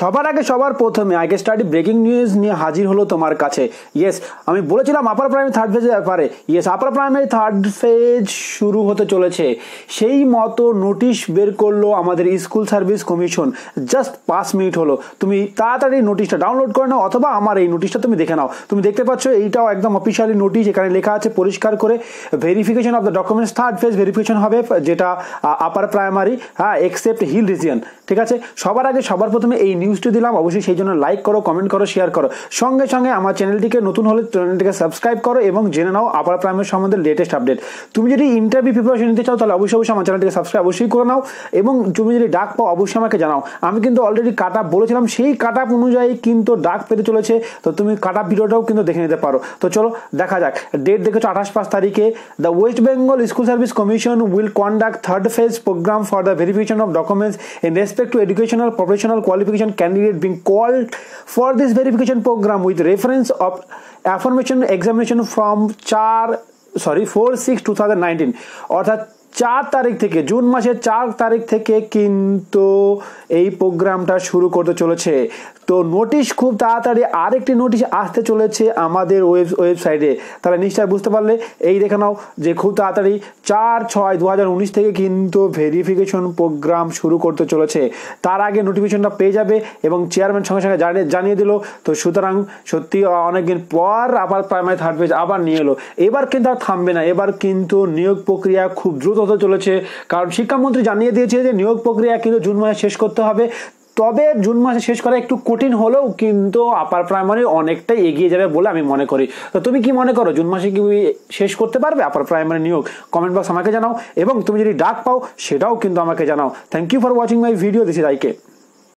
সবার আগে সবার প্রথমে আগে স্টাডি ব্রেকিং নিউজ নিয়ে হাজির হলো তোমার কাছে ইয়েস আমি বলেছিলাম আপার প্রাইমারি থার্ড ফেজের ব্যাপারে yes upper primary third phase শুরু হতে চলেছে সেই মতো নোটিশ বের করলো আমাদের স্কুল সার্ভিস কমিশন জাস্ট পাঁচ মিনিট হলো তুমি তাড়াতাড়ি নোটিশটা ডাউনলোড করে নাও অথবা আমার এই নোটিশটা তুমি দেখে নাও তুমি দেখতে পাচ্ছ এইটাও একদম অফিসিয়ালি নোটিশ এখানে লেখা আছে পরিষ্কার করে verification of the documents third phase verification হবে যেটা আপার প্রাইমারি হ্যাঁ এক্সেপ্ট হিল রিজিয়ন ঠিক আছে সবার আগে সবার প্রথমে এই নিউজটি দিলাম অবশ্যই সেই জন্য লাইক করো কমেন্ট করো শেয়ার করো সঙ্গে সঙ্গে আমার চ্যানেলটিকে নতুন হলে চ্যানেলটিকে সাবস্ক্রাইব করো এবং জেনে নাও আপার প্রাইমের সম্বন্ধে লেটেস্ট আপডেট তুমি যদি ইন্টারভিউ প্রিপারেশন নিতে চাও তাহলে অবশ্যই অবশ্যই আমার চ্যানেলটিকে সাবস্ক্রাইব অবশ্যই করে নাও এবং তুমি যদি ডাক পাও অবশ্যই আমাকে জানাও আমি কিন্তু অলরেডি কাট আপ বলেছিলাম সেই কাট আপ অনুযায়ী কিন্তু ডাক পেতে চলেছে তো তুমি কাট আপ ভিডিওটাও কিন্তু দেখে নিতে পারো তো চলো দেখা যাক ডেট দেখেছো আঠাশ পাঁচ তারিখে the West Bengal school service commission will conduct third phase programme for the verification of documents in respect to educational professional qualification candidate being called for this verification program with reference of affirmation examination from 4 sorry 4 6 2019 or that চার তারিখ থেকে June মাসের চার তারিখ থেকে কিন্তু এই প্রোগ্রামটা শুরু করতে চলেছে তো নোটিশ খুব তাড়াতাড়ি আরেকটি নোটিশ আসতে চলেছে আমাদের ওয়েব ওয়েবসাইটে তাহলে নিশ্চয় বুঝতে পারলে এই দেখে নাও যে খুব তাড়াতাড়ি চার ছয় দু থেকে কিন্তু ভেরিফিকেশন প্রোগ্রাম শুরু করতে চলেছে তার আগে নোটিফিকেশনটা পেয়ে যাবে এবং চেয়ারম্যান সঙ্গে সঙ্গে জানিয়ে দিল তো সুতরাং সত্যি অনেকদিন পর আবার প্রাইমারি থার্ড পেজ আবার নিয়ে এলো এবার কিন্তু আর থামবে না এবার কিন্তু নিয়োগ প্রক্রিয়া খুব দ্রুত হতে চলেছে কারণ শিক্ষামন্ত্রী জানিয়ে দিয়েছে যে নিয়োগ প্রক্রিয়া কিন্তু জুন মাসে শেষ করতে হবে তবে জুন মাসে শেষ করা একটু কঠিন হলেও কিন্তু আপার প্রাইমারি অনেকটাই এগিয়ে যাবে বলে আমি মনে করি তো তুমি কি মনে করো জুন মাসে কি শেষ করতে পারবে আপার প্রাইমারি নিয়োগ কমেন্ট বক্স আমাকে জানাও এবং তুমি যদি ডাক পাও সেটাও কিন্তু আমাকে জানাও thank you for watching my video this is আইকে